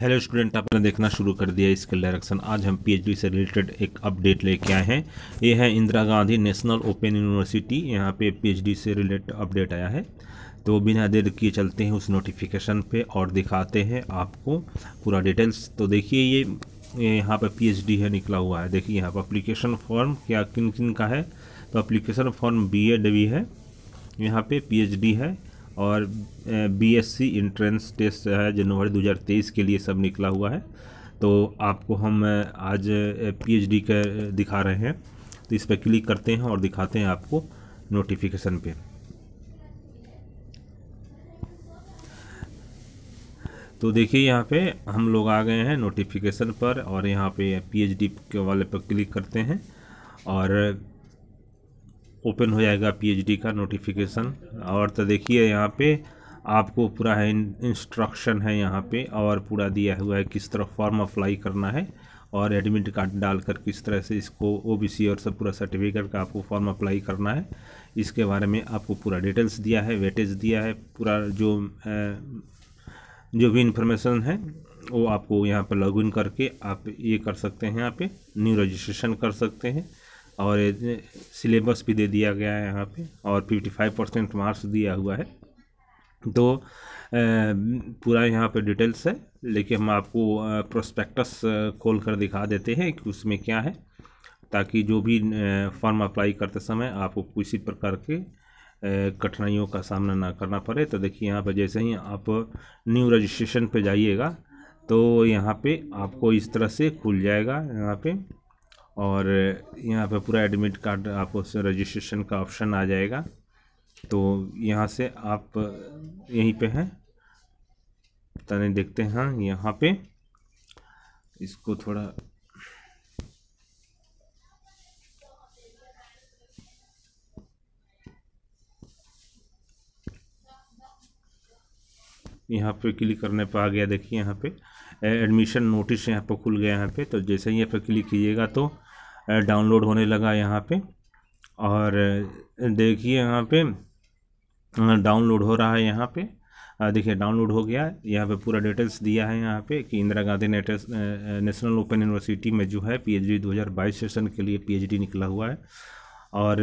hello student आपने देखना शुरू कर दिया इसके डायरेक्शन आज हम पीएचडी से रिलेटेड एक अपडेट लेके आए हैं ये है Indira Gandhi National Open University यहाँ पे पीएचडी से रिलेटेड अपडेट आया है तो बिना देर किए चलते हैं उस नोटिफिकेशन पे और दिखाते हैं आपको पूरा डिटेल्स तो देखिए ये यहाँ पर पी है निकला हुआ है देखिए यहाँ पर अप्लीकेशन फॉर्म क्या किन किन का है तो अप्लीकेशन फॉर्म बी भी है यहाँ पे पीएचडी है और बीएससी एंट्रेंस टेस्ट है जनवरी 2023 के लिए सब निकला हुआ है तो आपको हम आज पीएचडी का दिखा रहे हैं तो इस पर क्लिक करते हैं और दिखाते हैं आपको नोटिफिकेशन पे तो देखिए यहाँ पे हम लोग आ गए हैं नोटिफिकेशन पर और यहाँ पे पीएचडी के वाले पर क्लिक करते हैं और ओपन हो जाएगा पीएचडी का नोटिफिकेशन और तो देखिए यहाँ पे आपको पूरा है इंस्ट्रक्शन है यहाँ पे और पूरा दिया हुआ है किस तरह फॉर्म अप्लाई करना है और एडमिट कार्ड डालकर किस तरह से इसको ओबीसी और सब पूरा सर्टिफिकेट का आपको फॉर्म अप्लाई करना है इसके बारे में आपको पूरा डिटेल्स दिया है वेटेज दिया है पूरा जो जो भी इंफॉर्मेशन है वो आपको यहाँ पर लॉगिन करके आप ये कर सकते हैं यहाँ पे न्यू रजिस्ट्रेशन कर सकते हैं और सिलेबस भी दे दिया गया है यहाँ पे और 55 परसेंट मार्क्स दिया हुआ है तो पूरा यहाँ पे डिटेल्स है लेकिन हम आपको प्रोस्पेक्टस खोल कर दिखा देते हैं कि उसमें क्या है ताकि जो भी फॉर्म अप्लाई करते समय आपको किसी प्रकार के कठिनाइयों का सामना ना करना पड़े तो देखिए यहाँ पर जैसे ही आप न्यू रजिस्ट्रेशन पे जाइएगा तो यहाँ पे आपको इस तरह से खुल जाएगा यहाँ पे और यहाँ पे पूरा एडमिट कार्ड आपको रजिस्ट्रेशन का ऑप्शन आ जाएगा तो यहाँ से आप यहीं पे हैं तने देखते हैं हाँ, यहाँ पे इसको थोड़ा यहाँ पे क्लिक करने पर आ गया देखिए यहाँ पे एडमिशन नोटिस यहाँ पे खुल गया यहाँ पे तो जैसे ही यहाँ पे क्लिक कीजिएगा तो डाउनलोड होने लगा यहाँ पे और देखिए यहाँ पे डाउनलोड हो रहा है यहाँ पे देखिए डाउनलोड हो गया यहाँ पे पूरा डिटेल्स दिया है यहाँ पे कि Indira Gandhi National Open University में जो है पीएचडी 2022 सेशन के लिए पीएचडी निकला हुआ है और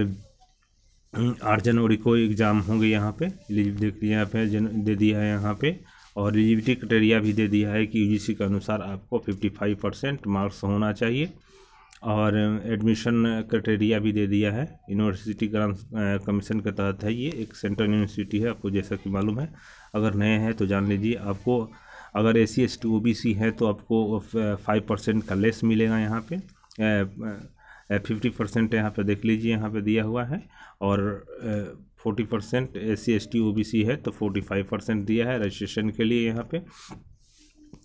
आठ जनवरी को एग्ज़ाम होंगे यहाँ पे देख लिया यहाँ पे जन दे दिया है यहाँ पे और एलिजिबिलिटी क्राइटेरिया भी दे दिया है कि यूजीसी के अनुसार आपको 55 परसेंट मार्क्स होना चाहिए और एडमिशन क्राइटेरिया भी दे दिया है यूनिवर्सिटी कमीशन के तहत है ये एक सेंट्रल यूनिवर्सिटी है आपको जैसा कि मालूम है अगर नए हैं तो जान लीजिए आपको अगर A C S T O B C है तो आपको फाइव परसेंट का लेस मिलेगा यहाँ पे फिफ्टी परसेंट यहाँ पे देख लीजिए यहाँ पे दिया हुआ है और forty percent A C S T O B C है तो फोर्टी फाइव परसेंट दिया है रजिस्ट्रेशन के लिए यहाँ पे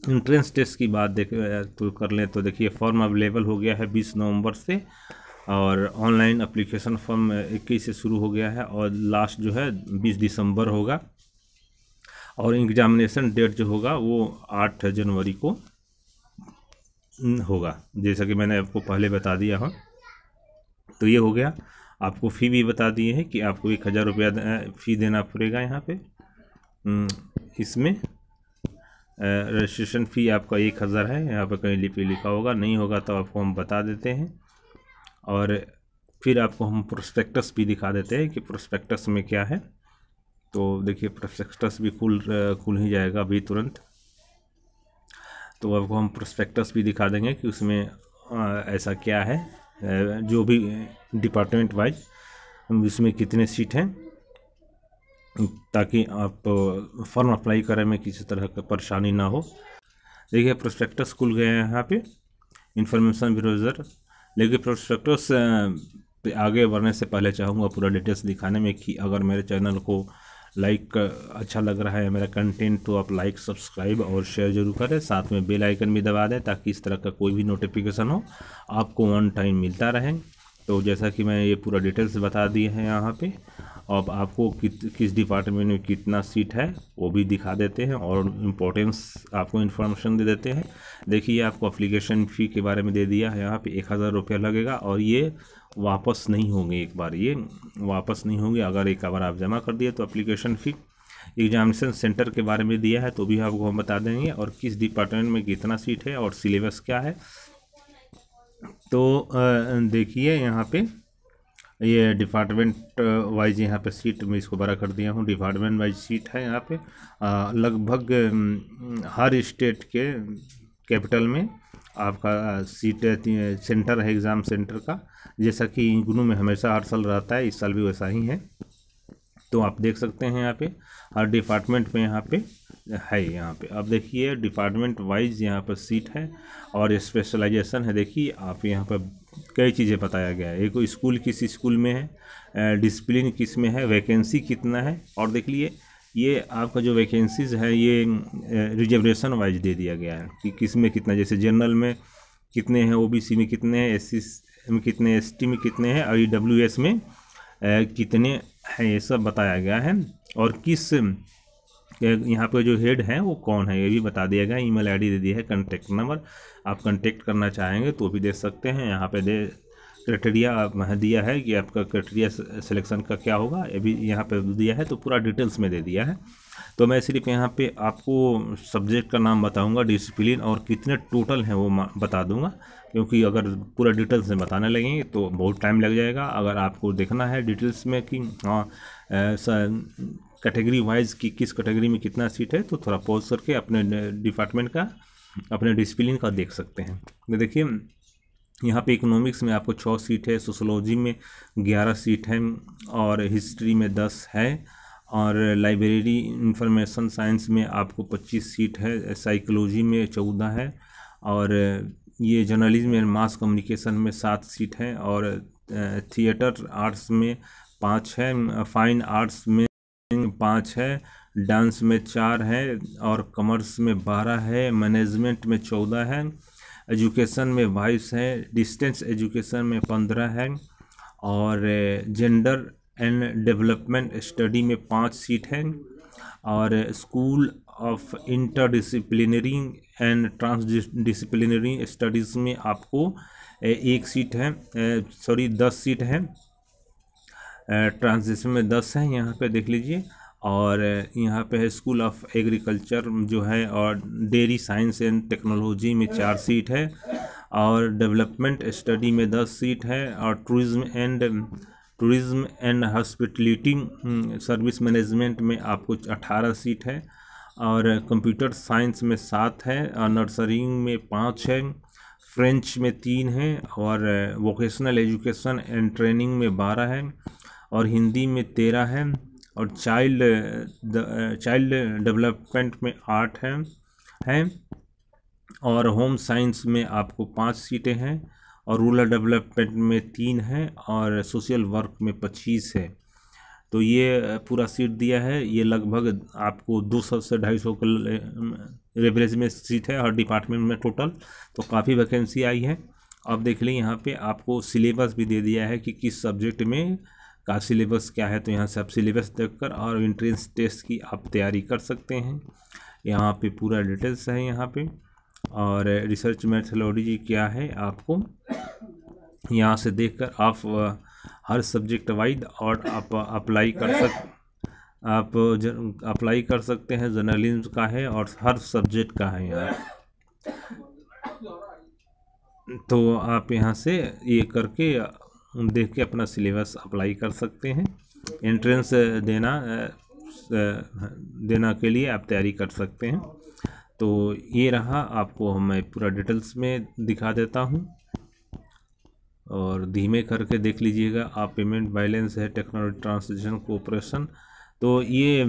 इंट्रेंस टेस्ट की बात देख तो कर लें तो देखिए फॉर्म अवेलेबल हो गया है बीस नवंबर से और ऑनलाइन अप्लीकेशन फॉर्म इक्कीस से शुरू हो गया है और लास्ट जो है बीस दिसंबर होगा और एग्जामिनेशन डेट जो होगा वो आठ जनवरी को होगा जैसा कि मैंने आपको पहले बता दिया हूँ तो ये हो गया आपको फ़ी भी बता दिए हैं कि आपको एक हज़ार रुपया फ़ी देना पड़ेगा यहाँ पे इसमें रजिस्ट्रेशन फ़ी आपका एक हज़ार है यहाँ पर कहीं लिपि लिखा होगा नहीं होगा तो आपको हम बता देते हैं और फिर आपको हम प्रोस्पेक्टस भी दिखा देते हैं कि प्रोस्पेक्टस में क्या है तो देखिए प्रोस्पेक्टस भी खुल खुल ही जाएगा अभी तुरंत तो आपको हम प्रोस्पेक्टस भी दिखा देंगे कि उसमें ऐसा क्या है जो भी डिपार्टमेंट वाइज उसमें कितने सीट हैं ताकि आप फॉर्म अप्लाई करें में किसी तरह का परेशानी ना हो देखिए प्रोस्पेक्टस खुल गए हैं यहाँ पे भी रोजर लेकिन प्रोस्पेक्टस पे आगे बढ़ने से पहले चाहूँगा पूरा डिटेल्स दिखाने में कि अगर मेरे चैनल को लाइक अच्छा लग रहा है मेरा कंटेंट तो आप लाइक सब्सक्राइब और शेयर जरूर करें साथ में बेल आइकन भी दबा दें ताकि इस तरह का कोई भी नोटिफिकेशन हो आपको वन टाइम मिलता रहे तो जैसा कि मैं ये पूरा डिटेल्स बता दिए हैं यहाँ पे अब आपको कित किस डिपार्टमेंट में कितना सीट है वो भी दिखा देते हैं और इम्पोर्टेंस आपको इन्फॉर्मेशन दे देते हैं देखिए आपको अप्लीकेशन फ़ी के बारे में दे दिया है यहाँ पे एक हज़ार रुपया लगेगा और ये वापस नहीं होंगे एक बार ये वापस नहीं होंगे अगर एक बार आप जमा कर दिए तो अप्लीकेशन फ़ी एग्जामिनेशन सेंटर के बारे में दिया है तो भी आपको हम बता देंगे और किस डिपार्टमेंट में कितना सीट है और सिलेबस क्या है तो देखिए यहाँ पर ये डिपार्टमेंट वाइज यहाँ पे सीट मैं इसको बड़ा कर दिया हूँ डिपार्टमेंट वाइज सीट है यहाँ पे लगभग हम्म, हर स्टेट के कैपिटल में आपका सीट सेंटर है एग्ज़ाम सेंटर का जैसा कि इग्नू में हमेशा हर साल रहता है इस साल भी वैसा ही है तो आप देख सकते हैं यहाँ पे हर डिपार्टमेंट में यहाँ पे है यहाँ पे अब देखिए डिपार्टमेंट वाइज यहाँ पर सीट है और स्पेशलाइजेशन है देखिए आप यहाँ पर कई चीज़ें बताया गया है एक स्कूल किस स्कूल में है डिसप्लिन किस में है वैकेंसी कितना है और देख लिए ये आपका जो वैकेंसीज़ है ये रिजर्वेशन वाइज दे दिया गया है कि किस में कितना जैसे जनरल में कितने हैं ओबीसी में कितने हैं एस में कितने टी में कितने हैं और ई में कितने हैं ये सब बताया गया है और किस यहाँ पर जो हेड है वो कौन है ये भी बता दिया गया ईमेल आईडी दे दी है कंटेक्ट नंबर आप कंटेक्ट करना चाहेंगे तो भी दे सकते हैं यहाँ पे दे क्राइटेरिया दिया है कि आपका क्राइटेरिया सिलेक्शन का क्या होगा ये भी यहाँ पे दिया है तो पूरा डिटेल्स में दे दिया है तो मैं सिर्फ यहाँ पे आपको सब्जेक्ट का नाम बताऊँगा डिसिप्लिन और कितने टोटल हैं वो बता दूंगा क्योंकि अगर पूरा डिटेल्स में बताने लगेंगे तो बहुत टाइम लग जाएगा अगर आपको देखना है डिटेल्स में कि हाँ कैटेगरी वाइज कि किस कैटेगरी में कितना सीट है तो थोड़ा पॉज करके अपने डिपार्टमेंट का अपने डिसिप्लिन का देख सकते हैं तो देखिए यहाँ पे इकोनॉमिक्स में आपको छः सीट है सोशोलॉजी में ग्यारह सीट है और हिस्ट्री में दस है और लाइब्रेरी इंफॉर्मेशन साइंस में आपको पच्चीस सीट है साइकोलॉजी में चौदह है और ये जर्नलिज्म एंड मास कम्युनिकेशन में सात सीट है और थिएटर आर्ट्स में पाँच है फाइन आर्ट्स में में पाँच है डांस में चार है और कमर्स में बारह है मैनेजमेंट में चौदह है एजुकेशन में बाईस है डिस्टेंस एजुकेशन में पंद्रह है और जेंडर एंड डेवलपमेंट स्टडी में पाँच सीट है और school of interdisciplinary and transdisciplinary studies में आपको एक सीट है सॉरी दस सीट है ट्रांसलेशन में दस है यहाँ पे देख लीजिए और यहाँ पे है स्कूल ऑफ एग्रीकल्चर जो है और डेयरी साइंस एंड टेक्नोलॉजी में चार सीट है और डेवलपमेंट स्टडी में दस सीट है और tourism and tourism and hospitality service management में आपको अठारह सीट है और कंप्यूटर साइंस में सात है और नर्सरिंग में पाँच है फ्रेंच में तीन है और वोकेशनल एजुकेशन एंड ट्रेनिंग में बारह है और हिंदी में तेरह है और चाइल्ड चाइल्ड डेवलपमेंट में आठ हैं हैं और होम साइंस में आपको पाँच सीटें हैं और रूरल डेवलपमेंट में तीन हैं और सोशल वर्क में पच्चीस है तो ये पूरा सीट दिया है ये लगभग आपको दो सौ से ढाई सौ का एवरेज में सीट है हर डिपार्टमेंट में टोटल तो काफ़ी वैकेंसी आई है अब देख लें यहाँ पे आपको सिलेबस भी दे दिया है कि किस सब्जेक्ट में का सिलेबस क्या है तो यहाँ से आप सिलेबस देख कर और इंट्रेंस टेस्ट की आप तैयारी कर सकते हैं यहाँ पे पूरा डिटेल्स है यहाँ पे और रिसर्च मेथोलॉजी क्या है आपको यहाँ से देखकर आप हर सब्जेक्ट वाइज और आप अप्लाई कर सक आप अप्लाई कर सकते हैं जर्नलिज्म का है और हर सब्जेक्ट का है यहाँ तो आप यहाँ से ये करके देख के अपना सिलेबस अप्लाई कर सकते हैं एंट्रेंस देना देना के लिए आप तैयारी कर सकते हैं तो ये रहा आपको मैं पूरा डिटेल्स में दिखा देता हूँ और धीमे करके देख लीजिएगा आप पेमेंट बैलेंस है टेक्नोलॉजी ट्रांसलेशन कोऑपरेशन तो ये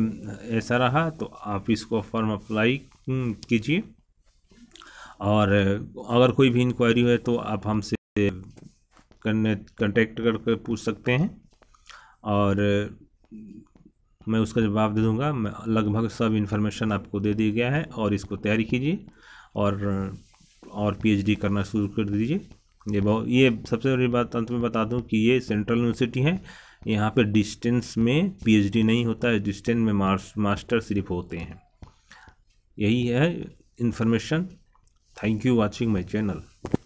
ऐसा रहा तो आप इसको फॉर्म अप्लाई कीजिए और अगर कोई भी इंक्वायरी है तो आप हमसे कंटेक्ट करके पूछ सकते हैं और मैं उसका जवाब दे दूँगा लगभग सब इन्फॉर्मेशन आपको दे दिया गया है और इसको तैयारी कीजिए और और पीएचडी करना शुरू कर दीजिए ये बहुत ये सबसे बड़ी बात अंत में बता दूँ कि ये सेंट्रल यूनिवर्सिटी है यहाँ पे डिस्टेंस में पीएचडी नहीं होता है डिस्टेंस में मास्टर सिर्फ होते हैं यही है information thank you watching my channel